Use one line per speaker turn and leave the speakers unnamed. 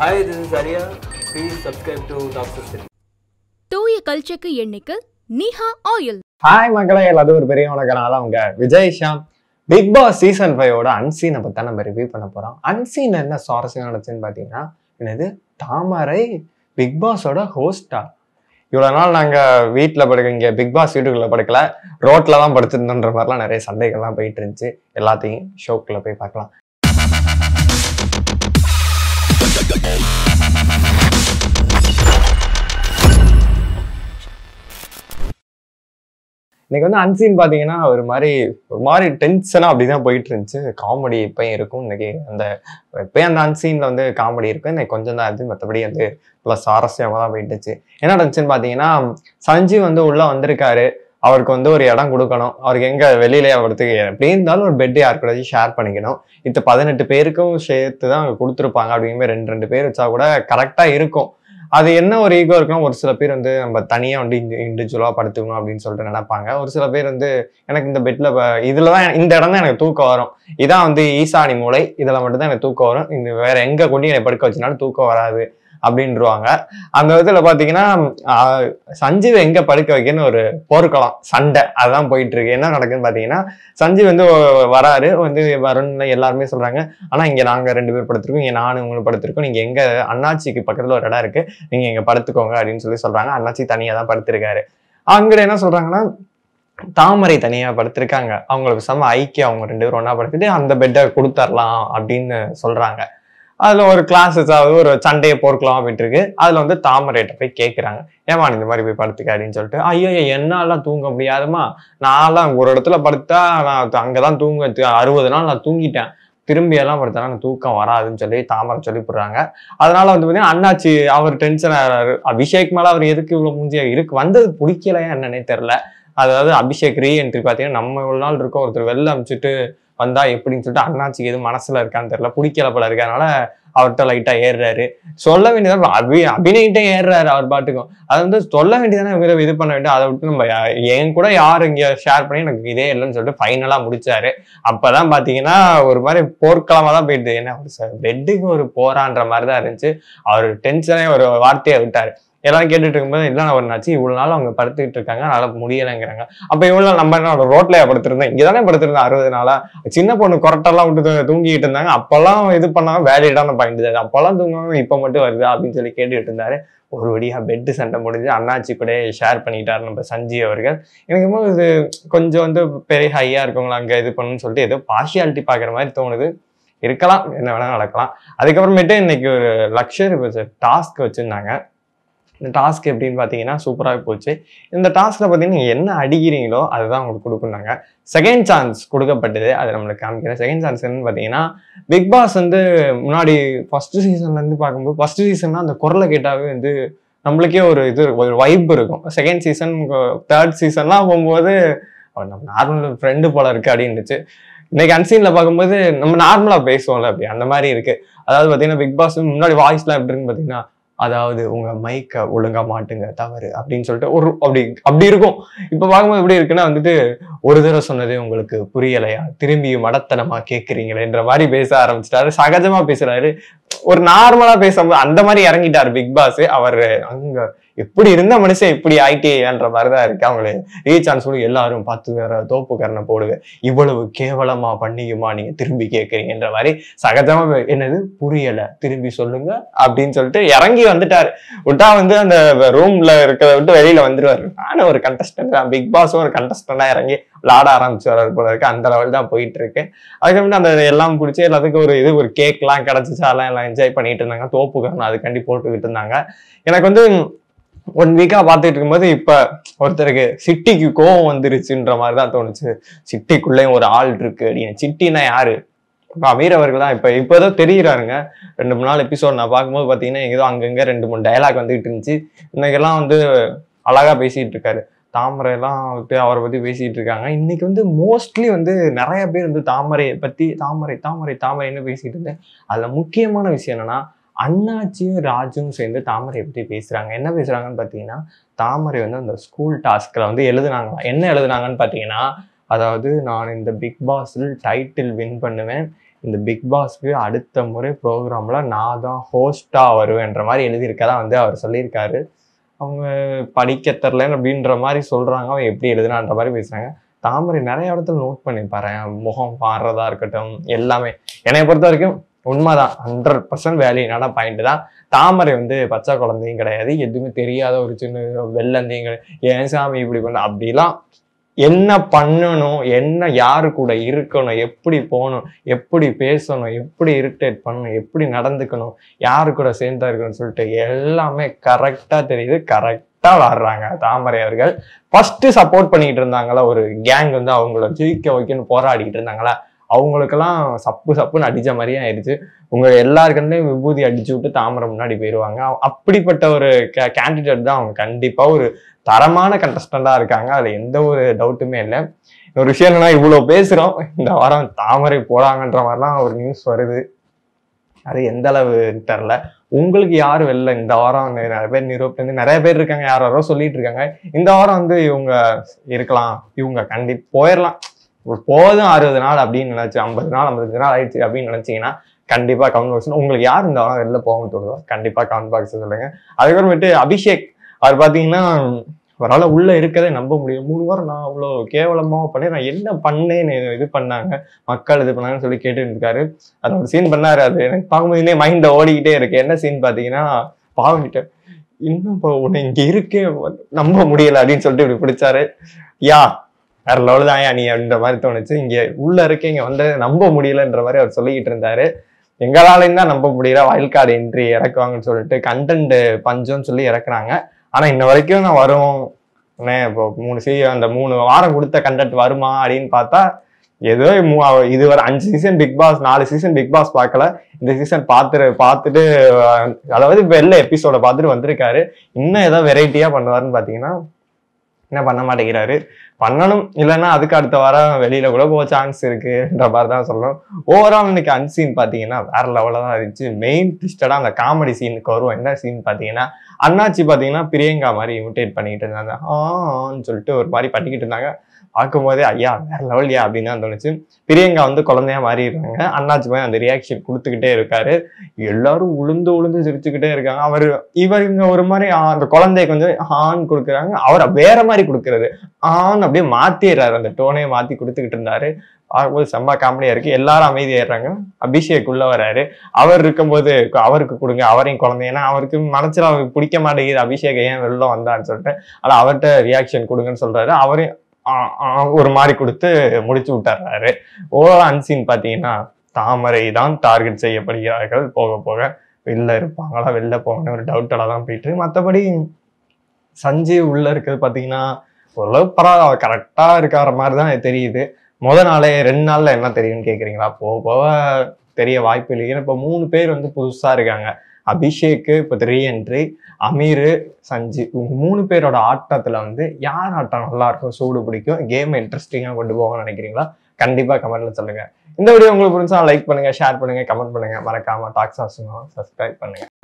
hi this is Ariya please subscribe to doctor சரி தூய கல்ச்சக்கு எண்ணிக்கை நீஹா ஆயில் ஹாய் மக்களே எல்லாத்துக்கும் ஒரு பெரிய வணக்கம் அவங்க Vijay Sham Bigg Boss season ஃபைவோட அன்சீனை பற்றி நம்ம ரிவ்யூ பண்ண போகிறோம் அன்சீன் என்ன சுவாரஸ்யம் நடச்சுன்னு பார்த்தீங்கன்னா என்னது தாமரை பிக் பாஸோட ஹோஸ்டா இவ்வளோ நாள் நாங்கள் வீட்டில் படுக்க இங்கே பிக் பாஸ் வீட்டுக்குள்ளே படுக்கல ரோட்டில் தான் படுத்திருந்தோன்ற மாதிரிலாம் நிறைய சந்தைகள்லாம் போயிட்டு இருந்துச்சு எல்லாத்தையும் ஷோக்கில் போய் பார்க்கலாம் இன்னைக்கு வந்து அன்சீன் பார்த்தீங்கன்னா ஒரு மாதிரி ஒரு மாதிரி டென்ஷனாக அப்படி தான் போயிட்டு இருந்துச்சு காமெடி இப்போயும் இருக்கும் இன்னைக்கு அந்த இப்போயும் அந்த அன்சீனில் வந்து காமெடி இருக்கும் இன்னைக்கு கொஞ்சம் தான் இருந்துச்சு மற்றபடி வந்து நல்லா சுவாரஸ்யமாக தான் போயிட்டு இருந்துச்சு என்ன நடந்துச்சுன்னு பார்த்தீங்கன்னா சஞ்சீவ் வந்து உள்ளே வந்திருக்காரு அவருக்கு வந்து ஒரு இடம் கொடுக்கணும் அவருக்கு எங்கே வெளியில அவருக்கு எப்படி இருந்தாலும் ஒரு பெட் யார் கூட ஷேர் பண்ணிக்கணும் இப்போ பதினெட்டு பேருக்கும் சேர்த்து தான் கொடுத்துருப்பாங்க அப்படிங்கிற ரெண்டு ரெண்டு பேர் வச்சா கூட கரெக்டாக இருக்கும் அது என்ன ஒரு ஈகோ இருக்குன்னா ஒரு சில பேர் வந்து நம்ம தனியாக வந்து இண்டிவிஜுவலாக படுத்துக்கணும் அப்படின்னு சொல்லிட்டு நினைப்பாங்க ஒரு சில பேர் வந்து எனக்கு இந்த பெட்டில் இதில் தான் இந்த இடம் தான் எனக்கு தூக்கம் வரும் இதான் வந்து ஈசானி மூளை இதில் மட்டும்தான் எனக்கு தூக்கம் வரும் இந்த வேறு எங்கே கொண்டு என்னை படுக்க வச்சுனாலும் தூக்கம் வராது அப்படின்றவாங்க அந்த விதத்தில் பார்த்தீங்கன்னா சஞ்சீவை எங்கே படுக்க வைக்கணும்னு ஒரு போர்க்களம் சண்டை அதுதான் போயிட்டு இருக்கு என்ன நடக்குதுன்னு பார்த்தீங்கன்னா சஞ்சீவ் வந்து வராரு வந்து வரும்னு எல்லாருமே சொல்கிறாங்க ஆனால் இங்கே நாங்கள் ரெண்டு பேர் படுத்திருக்கோம் இங்கே நானும் உங்களுக்கு படுத்திருக்கோம் நீங்கள் எங்கள் அண்ணாச்சிக்கு பக்கத்தில் ஒரு இடம் இருக்குது நீங்கள் இங்கே படுத்துக்கோங்க அப்படின்னு சொல்லி சொல்கிறாங்க அண்ணாச்சி தனியாக தான் படுத்திருக்காரு அங்கே என்ன சொல்கிறாங்கன்னா தாமரை தனியாக படுத்திருக்காங்க அவங்களுக்கு சம ஐக்கியம் அவங்க ரெண்டு பேரும் ஒன்றா படுத்துட்டு அந்த பெட்டை கொடுத்துர்லாம் அப்படின்னு சொல்கிறாங்க அதுல ஒரு கிளாஸஸ் அதாவது ஒரு சண்டையை போர்க்கலாம் அப்படின்ட்டு இருக்கு அதுல வந்து தாமரைட்ட போய் கேட்குறாங்க ஏமா இந்த மாதிரி போய் படுத்துக்க அப்படின்னு சொல்லிட்டு ஐயோ என்னாலாம் தூங்க முடியாதுமா நான்லாம் ஒரு இடத்துல படுத்தா நான் அங்கதான் தூங்க அறுபது நாள் நான் தூங்கிட்டேன் திரும்பி எல்லாம் படுத்தனா தூக்கம் வராதுன்னு சொல்லி தாமரை சொல்லி போடுறாங்க அதனால வந்து பார்த்தீங்கன்னா அண்ணாச்சி அவர் டென்ஷன் ஆகிறாரு அபிஷேக் மேல அவர் எதுக்கு இவ்வளவு மூஞ்சியாக இருக்கு வந்தது பிடிக்கலையா என்னன்னே தெரில அதாவது அபிஷேக் ரீ என்று பார்த்தீங்கன்னா நம்ம இவ்வளோ நாள் இருக்கோம் ஒருத்தர் வெளில அமிச்சுட்டு வந்தா எப்படின்னு சொல்லிட்டு அண்ணாச்சிக்கு எதுவும் மனசுல இருக்கான்னு தெரியல பிடிக்கல போல இருக்கிறதுனால அவர்கிட்ட லைட்டா ஏறுறாரு சொல்ல வேண்டியதான் அபி அபிநயிட்டே ஏறுறாரு அவர் பாட்டுக்கும் அது வந்து சொல்ல வேண்டியதானே இவங்க இது பண்ண வேண்டிய அதை விட்டு நம்ம என் கூட யார் இங்க ஷேர் பண்ணி எனக்கு இதே இல்லைன்னு சொல்லிட்டு ஃபைனலா முடிச்சாரு அப்பதான் பாத்தீங்கன்னா ஒரு மாதிரி போர்க்களமா தான் போயிடுது என்ன பெட்டுக்கு ஒரு போறான்ற மாதிரி தான் இருந்துச்சு அவர் டென்ஷனே ஒரு வார்த்தையை விட்டாரு எல்லாரும் கேட்டுட்டு இருக்கும்போது இல்லை நான் ஒரு இவ்வளோ நாள் அவங்க படுத்துக்கிட்டு இருக்காங்க அதனால் முடியலைங்கிறாங்க அப்போ இவ்வளோ நம்ம என்ன ரோட்டில் படுத்திருந்தேன் இங்கே தானே படுத்திருந்தேன் அறுபது நாளாக சின்ன பொண்ணு கொரட்டெல்லாம் விட்டு தூங்கிட்டு இருந்தாங்க அப்போல்லாம் இது பண்ணாங்க வேலையிடான பாயிண்ட் அப்போல்லாம் தூங்காமல் இப்போ மட்டும் வருதா அப்படின்னு சொல்லி கேட்டுட்டு இருந்தாரு ஒரு வழியாக பெட்டு சண்டை முடிஞ்சு அண்ணாச்சி கூட ஷேர் பண்ணிட்டார் நம்ம சஞ்சி அவர்கள் எனக்கு இது கொஞ்சம் வந்து பெரிய ஹையாக இருக்கவங்களா அங்கே இது பண்ணணும்னு சொல்லிட்டு ஏதோ பார்ஷியாலிட்டி பார்க்குற மாதிரி தோணுது இருக்கலாம் என்ன வேணால் நடக்கலாம் அதுக்கப்புறமேட்டு இன்னைக்கு ஒரு லக்ஷர் டாஸ்க் வச்சுருந்தாங்க இந்த டாஸ்க் எப்படின்னு பார்த்தீங்கன்னா சூப்பராக போச்சு இந்த டாஸ்கில் பார்த்தீங்கன்னா என்ன அடிக்கிறீங்களோ அதுதான் உங்களுக்கு கொடுக்குறாங்க செகண்ட் சான்ஸ் கொடுக்கப்பட்டது அதை நம்மளுக்கு காமிக்கிறேன் செகண்ட் சான்ஸ் என்னன்னு பார்த்தீங்கன்னா பிக் பாஸ் வந்து முன்னாடி ஃபஸ்ட்டு சீசன்லேருந்து பார்க்கும்போது ஃபஸ்ட்டு சீசன்னா அந்த குரலை கேட்டாவே வந்து நம்மளுக்கே ஒரு இது ஒரு வைப் இருக்கும் செகண்ட் சீசன் தேர்ட் சீசன்லாம் போகும்போது நம்ம நார்மல் ஃப்ரெண்டு போல இருக்குது அப்படின்னுச்சு இன்னைக்கு அன்சீனில் பார்க்கும்போது நம்ம நார்மலாக பேசுவோம்ல அப்படி அந்த மாதிரி இருக்குது அதாவது பார்த்தீங்கன்னா பிக் பாஸ் முன்னாடி வாய்ஸ்லாம் எப்படின்னு பார்த்தீங்கன்னா அதாவது உங்க மைக்கை ஒழுங்கா மாட்டுங்க தவறு அப்படின்னு சொல்லிட்டு ஒரு அப்படி அப்படி இருக்கும் இப்ப பார்க்கும்போது எப்படி இருக்குன்னா வந்துட்டு ஒரு தடவை சொன்னதே உங்களுக்கு புரியலையா திரும்பியும் மடத்தனமா கேட்குறீங்களேன்ற மாதிரி பேச ஆரம்பிச்சிட்டாரு சகஜமா பேசுறாரு ஒரு நார்மலா பேசும்போது அந்த மாதிரி இறங்கிட்டாரு பிக் பாஸ் அவர் அங்க எப்படி இருந்த மனுஷன் இப்படி ஆயிட்டேன்ற மாதிரி தான் இருக்கு அவங்களே ஆன் சொல்லி எல்லாரும் பார்த்து வேற தோப்புக்கரணை போடுவேன் இவ்வளவு கேவலமா பண்ணியுமா நீங்க திரும்பி கேட்குறீங்கன்ற மாதிரி சகஜமா என்னது புரியல திரும்பி சொல்லுங்க அப்படின்னு சொல்லிட்டு இறங்கி வந்துட்டாரு விட்டா வந்து அந்த ரூம்ல இருக்கிறத விட்டு வெளியில வந்துருவாரு நானும் ஒரு கண்டஸ்டன்ட் தான் பிக் பாஸும் ஒரு கண்டஸ்டண்டா இறங்கி விளாட ஆரம்பிச்சு வர போல இருக்கு அந்த லெவல் தான் போயிட்டு இருக்கு அதுக்கப்புறம் அந்த எல்லாம் குடிச்சு எல்லாத்துக்கும் ஒரு இது ஒரு கேக்லாம் கிடச்சிச்சு அதெல்லாம் எல்லாம் என்ஜாய் பண்ணிட்டு இருந்தாங்க கரணம் அதுக்காண்டி போட்டுக்கிட்டு இருந்தாங்க எனக்கு வந்து ஒன் வீக்கா பார்த்துட்டு இருக்கும்போது இப்ப ஒருத்தருக்கு சிட்டிக்கு கோவம் வந்துருச்சுன்ற மாதிரி தான் தோணுச்சு சிட்டிக்குள்ளேயும் ஒரு ஆள் இருக்கு அப்படின்னு சிட்டினா யாரு இப்போ அமீர் அவர்கள் தான் இப்போ இப்போ ஏதோ தெரிகிறாருங்க ரெண்டு மூணு நாள் எபிசோட் நான் பார்க்கும்போது பார்த்தீங்கன்னா எங்கேயோ அங்கங்கே ரெண்டு மூணு டைலாக் வந்துகிட்டு இருந்துச்சு இன்னைக்கெல்லாம் வந்து அழகாக பேசிகிட்டு இருக்காரு தாமரைலாம் விட்டு அவரை பற்றி பேசிகிட்டு இருக்காங்க இன்னைக்கு வந்து மோஸ்ட்லி வந்து நிறைய பேர் வந்து தாமரையை பற்றி தாமரை தாமரை தாமரைன்னு பேசிகிட்டு இருந்தேன் அதில் முக்கியமான விஷயம் என்னென்னா அண்ணாச்சியும் ராஜும் சேர்ந்து தாமரை பற்றி பேசுகிறாங்க என்ன பேசுகிறாங்கன்னு பார்த்தீங்கன்னா தாமரை வந்து அந்த ஸ்கூல் டாஸ்கில் வந்து எழுதுனாங்களா என்ன எழுதுனாங்கன்னு பார்த்தீங்கன்னா அதாவது நான் இந்த பிக் பாஸில் டைட்டில் வின் பண்ணுவேன் இந்த பிக் பாஸ்க்கு அடுத்த முறை ப்ரோக்ராமில் நான் தான் ஹோஸ்ட்டாக வருவேன்ற மாதிரி எழுதியிருக்கதான் வந்து அவர் சொல்லியிருக்காரு அவங்க படிக்க தெரில அப்படின்ற மாதிரி சொல்கிறாங்க அவன் எப்படி எழுதுனான்ற மாதிரி பேசுகிறாங்க தாமரை நிறைய இடத்துல நோட் பண்ணி பாரு முகம் பாடுறதா இருக்கட்டும் எல்லாமே என்னை பொறுத்த வரைக்கும் உண்மைதான் ஹண்ட்ரட் பர்சன்ட் வேலையினால பாயிண்ட் தான் தாமரை வந்து பச்சை குழந்தையும் கிடையாது எதுவுமே தெரியாத ஒரு சின்ன வெள்ளந்தையும் கிடையாது ஏன் சாமி இப்படி பண்ண அப்படிலாம் என்ன பண்ணணும் என்ன யாரு கூட இருக்கணும் எப்படி போகணும் எப்படி பேசணும் எப்படி இரிட்டேட் பண்ணணும் எப்படி நடந்துக்கணும் யாரு கூட சேர்ந்தா இருக்கணும்னு சொல்லிட்டு எல்லாமே கரெக்டாக தெரியுது கரெக்டாக வாடுறாங்க தாமரை அவர்கள் ஃபர்ஸ்ட் சப்போர்ட் பண்ணிக்கிட்டு இருந்தாங்களா ஒரு கேங் வந்து அவங்கள ஜெயிக்க வைக்கணும்னு போராடிக்கிட்டு இருந்தாங்களா அவங்களுக்கெல்லாம் சப்பு சப்புன்னு அடித்த மாதிரியே ஆயிடுச்சு உங்கள் எல்லாருக்குமே விபூதி அடிச்சு விட்டு தாமரை முன்னாடி போயிடுவாங்க அப்படிப்பட்ட ஒரு கே கேண்டிடேட் தான் அவங்க கண்டிப்பாக ஒரு தரமான கண்டஸ்டண்டாக இருக்காங்க அதில் எந்த ஒரு டவுட்டுமே இல்லை ஒரு விஷயம் என்னன்னா இவ்வளோ பேசுகிறோம் இந்த வாரம் தாமரை போகிறாங்கன்ற மாதிரிலாம் ஒரு நியூஸ் வருது அது எந்த அளவு தெரில உங்களுக்கு யார் வெளில இந்த வாரம் அங்கே நிறைய பேர் நிரூபித்து நிறைய பேர் இருக்காங்க யாரோ சொல்லிட்டு இருக்காங்க இந்த வாரம் வந்து இவங்க இருக்கலாம் இவங்க கண்டிப்பாக போயிடலாம் போதும் அறுபது நாள் அப்படின்னு நினைச்சு ஐம்பது நாள் ஐம்பது நாள் ஆயிடுச்சு அப்படின்னு நினச்சிங்கன்னா கண்டிப்பாக கமெண்ட் பாக்ஸ் உங்களுக்கு யார் இந்த வாரம் வெளில போக தோணுதோ கண்டிப்பாக கமெண்ட் பாக்ஸ் சொல்லுங்கள் அதுக்கப்புறமேட்டு அபிஷேக் அவர் பார்த்தீங்கன்னா அவரால் உள்ளே இருக்கதை நம்ப முடியும் மூணு வாரம் நான் அவ்வளோ கேவலமாக பண்ணேன் நான் என்ன பண்ணேன்னு இது பண்ணாங்க மக்கள் இது பண்ணாங்கன்னு சொல்லி கேட்டுட்டு இருக்காரு அது ஒரு சீன் பண்ணார் அது எனக்கு பார்க்கும்போது மைண்டை ஓடிக்கிட்டே இருக்கு என்ன சீன் பார்த்தீங்கன்னா பாவங்கிட்ட இன்னும் இப்போ உன்னை இங்கே இருக்கே நம்ப முடியலை அப்படின்னு சொல்லிட்டு இப்படி பிடிச்சாரு யா வேற லெவல் தான் நீ அப்படின்ற மாதிரி தோணுச்சு இங்கே உள்ள இருக்க இங்கே வந்து நம்ப முடியலன்ற மாதிரி அவர் சொல்லிக்கிட்டு இருந்தாரு எங்களாலையும் தான் நம்ப முடியல வயல் கார்டு என்ட்ரி இறக்குவாங்கன்னு சொல்லிட்டு கண்டென்ட் பஞ்சம்னு சொல்லி இறக்குறாங்க ஆனால் இன்ன வரைக்கும் நான் வரும் இப்போ மூணு சீ அந்த மூணு வாரம் கொடுத்த கண்டென்ட் வருமா அப்படின்னு பார்த்தா ஏதோ இது ஒரு அஞ்சு சீசன் பிக் பாஸ் நாலு சீசன் பிக் பாஸ் பார்க்கல இந்த சீசன் பார்த்துட்டு பார்த்துட்டு அதாவது வெளில எபிசோட பார்த்துட்டு வந்திருக்காரு இன்னும் ஏதோ வெரைட்டியாக பண்ணுவாருன்னு பார்த்தீங்கன்னா என்ன பண்ண மாட்டேங்கிறாரு பண்ணணும் இல்லைன்னா அதுக்கு அடுத்த வாரம் வெளியில கூட போக சான்ஸ் இருக்குன்ற மாதிரி தான் சொல்லணும் ஓவரால் இன்னைக்கு அன்சீன் பார்த்தீங்கன்னா வேற லெவலில் தான் இருந்துச்சு மெயின் ட்விஸ்டடாக அந்த காமெடி சீனுக்கு வரும் என்ன சீன் பார்த்தீங்கன்னா அண்ணாச்சி பார்த்தீங்கன்னா பிரியங்கா மாதிரி இமிட்டேட் பண்ணிக்கிட்டு இருந்தாங்க ஆன்னு சொல்லிட்டு ஒரு மாதிரி பண்ணிக்கிட்டு இருந்தாங்க பார்க்கும் போதே ஐயா வேற லெவல்யா அப்படின்னு தான் தோணுச்சு பிரியங்கா வந்து குழந்தையா மாறிடுறாங்க அண்ணாச்சி போய் அந்த ரியாக்ஷன் கொடுத்துக்கிட்டே இருக்காரு எல்லாரும் உளுந்து உளுந்து சிரிச்சுக்கிட்டே இருக்காங்க அவர் இவர் இங்க ஒரு மாதிரி அந்த குழந்தைய கொஞ்சம் ஆண் கொடுக்குறாங்க அவரை வேற மாதிரி கொடுக்குறாரு ஆண் அப்படியே மாத்திடுறாரு அந்த டோனையை மாத்தி கொடுத்துக்கிட்டு இருந்தாரு பார்க்கும்போது செம்ம காமெடியா இருக்கு எல்லாரும் அமைதியாயிடுறாங்க அபிஷேக் உள்ள வராரு அவர் இருக்கும்போது அவருக்கு கொடுங்க அவரையும் குழந்தைன்னா அவருக்கு மனசுல அவருக்கு பிடிக்க மாட்டேங்குது அபிஷேக் ஏன் வெளில வந்தான்னு சொல்லிட்டு ஆனா அவர்கிட்ட ரியாக்ஷன் கொடுங்கன்னு சொல்றாரு அவரையும் ஒரு மாதிரி கொடுத்து முடிச்சு விட்டுறாரு ஓவரால் அன்சீன் பார்த்தீங்கன்னா தாமரை தான் டார்கெட் செய்யப்படுகிறார்கள் போக போக வெளில இருப்பாங்களா வெளில போகணும் ஒரு டவுட்டடாக தான் போயிட்டு மற்றபடி சஞ்சீவ் உள்ளே இருக்கிறது பார்த்தீங்கன்னா ஓரளவு பரவாயில்ல கரெக்டாக இருக்கிற மாதிரி தான் தெரியுது முத நாளே ரெண்டு நாளில் என்ன தெரியும்னு கேட்குறீங்களா போக போக தெரிய வாய்ப்பு ஏன்னா இப்போ மூணு பேர் வந்து புதுசாக இருக்காங்க அபிஷேக்கு இப்போ த்ரீ என்ட்ரி அமீர் சஞ்சி இவங்க மூணு பேரோட ஆட்டத்தில் வந்து யார் ஆட்டம் நல்லா இருக்கும் சூடு பிடிக்கும் கேம் இன்ட்ரெஸ்டிங்காக கொண்டு போகணும்னு நினைக்கிறீங்களா கண்டிப்பாக கமெண்ட்டில் சொல்லுங்கள் இந்த வீடியோ உங்களுக்கு பிடிச்சா லைக் பண்ணுங்கள் ஷேர் பண்ணுங்கள் கமெண்ட் பண்ணுங்கள் மறக்காமல் டாக்ஸ் ஆசுங்க சப்ஸ்கிரைப் பண்ணுங்கள்